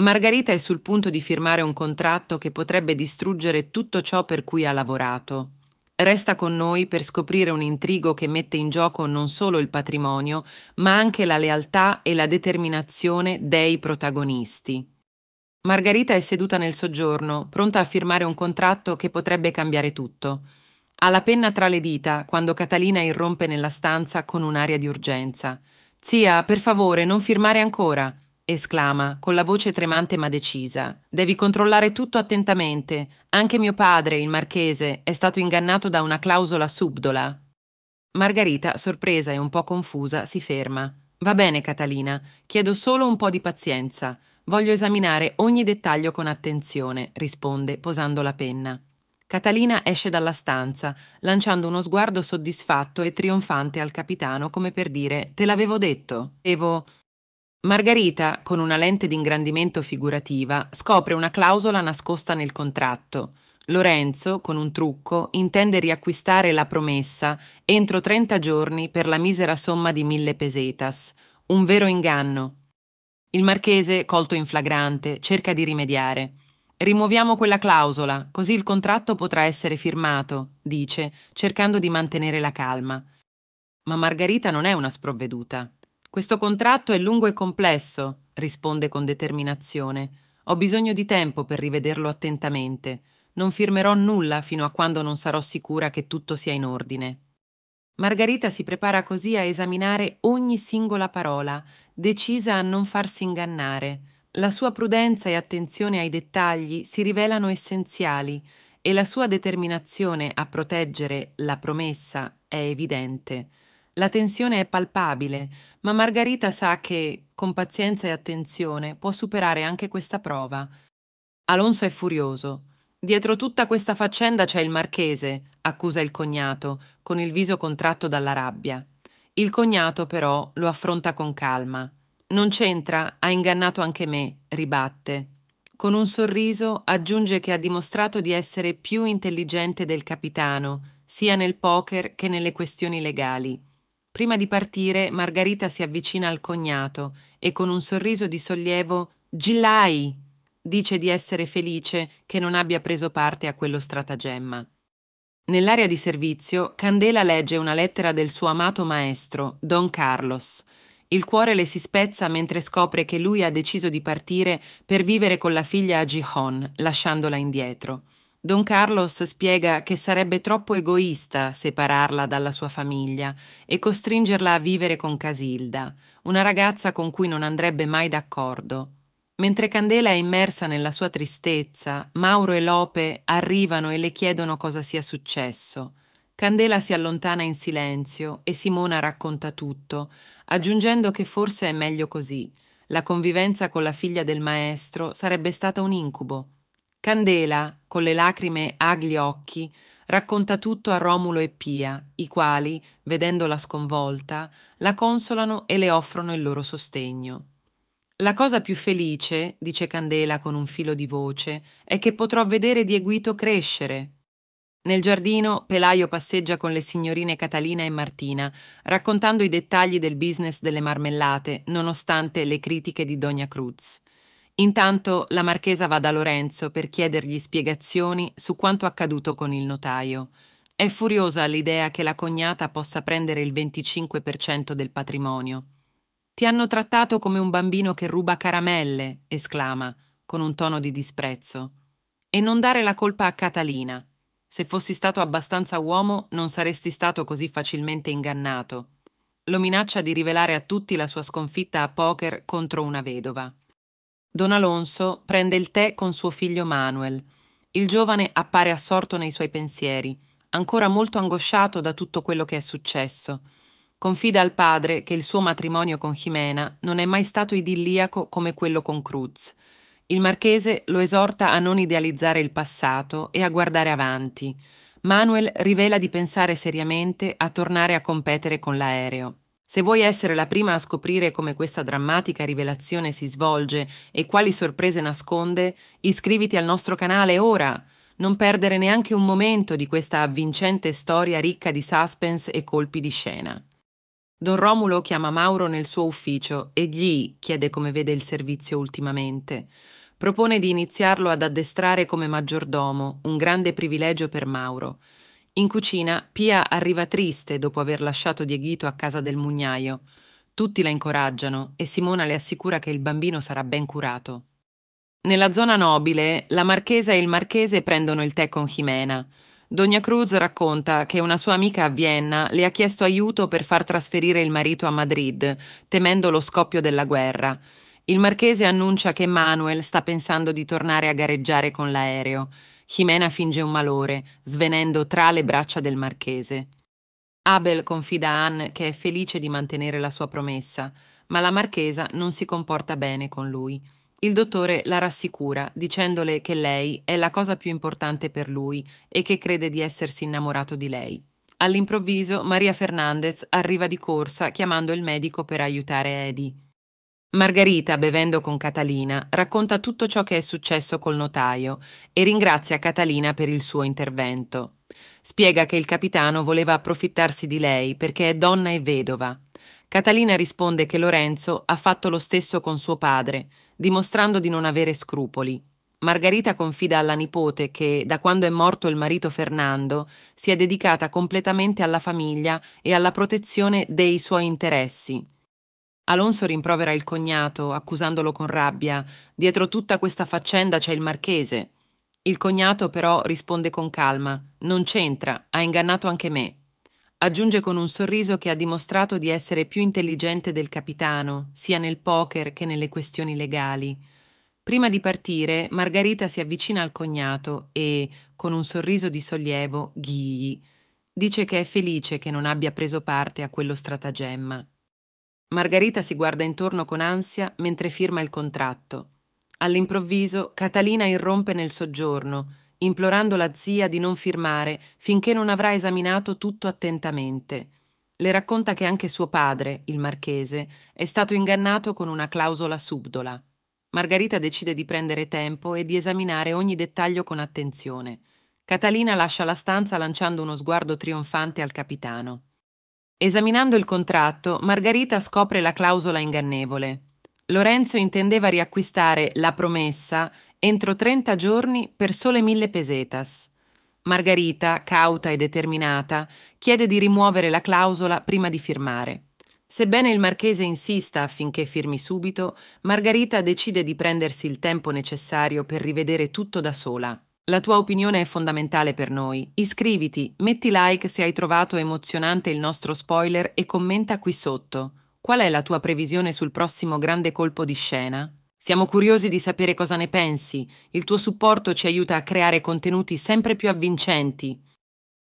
Margarita è sul punto di firmare un contratto che potrebbe distruggere tutto ciò per cui ha lavorato. Resta con noi per scoprire un intrigo che mette in gioco non solo il patrimonio, ma anche la lealtà e la determinazione dei protagonisti. Margarita è seduta nel soggiorno, pronta a firmare un contratto che potrebbe cambiare tutto. Ha la penna tra le dita quando Catalina irrompe nella stanza con un'aria di urgenza. Zia, per favore, non firmare ancora esclama, con la voce tremante ma decisa. Devi controllare tutto attentamente. Anche mio padre, il marchese, è stato ingannato da una clausola subdola. Margarita, sorpresa e un po' confusa, si ferma. Va bene, Catalina, chiedo solo un po' di pazienza. Voglio esaminare ogni dettaglio con attenzione, risponde, posando la penna. Catalina esce dalla stanza, lanciando uno sguardo soddisfatto e trionfante al capitano come per dire Te l'avevo detto. Evo... Margherita, con una lente d'ingrandimento figurativa, scopre una clausola nascosta nel contratto. Lorenzo, con un trucco, intende riacquistare la promessa entro 30 giorni per la misera somma di mille pesetas. Un vero inganno. Il marchese, colto in flagrante, cerca di rimediare. Rimuoviamo quella clausola, così il contratto potrà essere firmato, dice, cercando di mantenere la calma. Ma Margherita non è una sprovveduta. Questo contratto è lungo e complesso, risponde con determinazione. Ho bisogno di tempo per rivederlo attentamente. Non firmerò nulla fino a quando non sarò sicura che tutto sia in ordine. Margherita si prepara così a esaminare ogni singola parola, decisa a non farsi ingannare. La sua prudenza e attenzione ai dettagli si rivelano essenziali e la sua determinazione a proteggere la promessa è evidente. La tensione è palpabile, ma Margarita sa che, con pazienza e attenzione, può superare anche questa prova. Alonso è furioso. Dietro tutta questa faccenda c'è il marchese, accusa il cognato, con il viso contratto dalla rabbia. Il cognato, però, lo affronta con calma. Non c'entra, ha ingannato anche me, ribatte. Con un sorriso aggiunge che ha dimostrato di essere più intelligente del capitano, sia nel poker che nelle questioni legali. Prima di partire, Margherita si avvicina al cognato e con un sorriso di sollievo Gillai dice di essere felice che non abbia preso parte a quello stratagemma. Nell'area di servizio, Candela legge una lettera del suo amato maestro, Don Carlos. Il cuore le si spezza mentre scopre che lui ha deciso di partire per vivere con la figlia a Gijón, lasciandola indietro. Don Carlos spiega che sarebbe troppo egoista separarla dalla sua famiglia e costringerla a vivere con Casilda, una ragazza con cui non andrebbe mai d'accordo. Mentre Candela è immersa nella sua tristezza, Mauro e Lope arrivano e le chiedono cosa sia successo. Candela si allontana in silenzio e Simona racconta tutto, aggiungendo che forse è meglio così. La convivenza con la figlia del maestro sarebbe stata un incubo. Candela, con le lacrime agli occhi, racconta tutto a Romulo e Pia, i quali, vedendola sconvolta, la consolano e le offrono il loro sostegno. La cosa più felice, dice Candela con un filo di voce, è che potrò vedere Dieguito crescere. Nel giardino Pelaio passeggia con le signorine Catalina e Martina, raccontando i dettagli del business delle marmellate, nonostante le critiche di Dogna Cruz. Intanto la marchesa va da Lorenzo per chiedergli spiegazioni su quanto accaduto con il notaio. È furiosa all'idea che la cognata possa prendere il 25% del patrimonio. Ti hanno trattato come un bambino che ruba caramelle, esclama, con un tono di disprezzo. E non dare la colpa a Catalina. Se fossi stato abbastanza uomo non saresti stato così facilmente ingannato. Lo minaccia di rivelare a tutti la sua sconfitta a poker contro una vedova. Don Alonso prende il tè con suo figlio Manuel. Il giovane appare assorto nei suoi pensieri, ancora molto angosciato da tutto quello che è successo. Confida al padre che il suo matrimonio con Jimena non è mai stato idilliaco come quello con Cruz. Il marchese lo esorta a non idealizzare il passato e a guardare avanti. Manuel rivela di pensare seriamente a tornare a competere con l'aereo. Se vuoi essere la prima a scoprire come questa drammatica rivelazione si svolge e quali sorprese nasconde, iscriviti al nostro canale ora! Non perdere neanche un momento di questa avvincente storia ricca di suspense e colpi di scena. Don Romulo chiama Mauro nel suo ufficio e gli chiede come vede il servizio ultimamente. Propone di iniziarlo ad addestrare come maggiordomo, un grande privilegio per Mauro. In cucina, Pia arriva triste dopo aver lasciato Dieghito a casa del mugnaio. Tutti la incoraggiano e Simona le assicura che il bambino sarà ben curato. Nella zona nobile, la marchesa e il marchese prendono il tè con Jimena. Dogna Cruz racconta che una sua amica a Vienna le ha chiesto aiuto per far trasferire il marito a Madrid, temendo lo scoppio della guerra. Il marchese annuncia che Manuel sta pensando di tornare a gareggiare con l'aereo. Jimena finge un malore, svenendo tra le braccia del marchese. Abel confida a Anne che è felice di mantenere la sua promessa, ma la marchesa non si comporta bene con lui. Il dottore la rassicura dicendole che lei è la cosa più importante per lui e che crede di essersi innamorato di lei. All'improvviso Maria Fernandez arriva di corsa chiamando il medico per aiutare Eddie. Margherita, bevendo con Catalina, racconta tutto ciò che è successo col notaio e ringrazia Catalina per il suo intervento. Spiega che il capitano voleva approfittarsi di lei perché è donna e vedova. Catalina risponde che Lorenzo ha fatto lo stesso con suo padre, dimostrando di non avere scrupoli. Margherita confida alla nipote che, da quando è morto il marito Fernando, si è dedicata completamente alla famiglia e alla protezione dei suoi interessi Alonso rimprovera il cognato, accusandolo con rabbia. Dietro tutta questa faccenda c'è il marchese. Il cognato però risponde con calma. Non c'entra, ha ingannato anche me. Aggiunge con un sorriso che ha dimostrato di essere più intelligente del capitano, sia nel poker che nelle questioni legali. Prima di partire, Margherita si avvicina al cognato e, con un sorriso di sollievo, ghigli. Dice che è felice che non abbia preso parte a quello stratagemma. Margherita si guarda intorno con ansia mentre firma il contratto. All'improvviso Catalina irrompe nel soggiorno, implorando la zia di non firmare finché non avrà esaminato tutto attentamente. Le racconta che anche suo padre, il marchese, è stato ingannato con una clausola subdola. Margherita decide di prendere tempo e di esaminare ogni dettaglio con attenzione. Catalina lascia la stanza lanciando uno sguardo trionfante al capitano. Esaminando il contratto, Margherita scopre la clausola ingannevole. Lorenzo intendeva riacquistare la promessa entro 30 giorni per sole mille pesetas. Margherita, cauta e determinata, chiede di rimuovere la clausola prima di firmare. Sebbene il marchese insista affinché firmi subito, Margherita decide di prendersi il tempo necessario per rivedere tutto da sola. La tua opinione è fondamentale per noi. Iscriviti, metti like se hai trovato emozionante il nostro spoiler e commenta qui sotto. Qual è la tua previsione sul prossimo grande colpo di scena? Siamo curiosi di sapere cosa ne pensi. Il tuo supporto ci aiuta a creare contenuti sempre più avvincenti.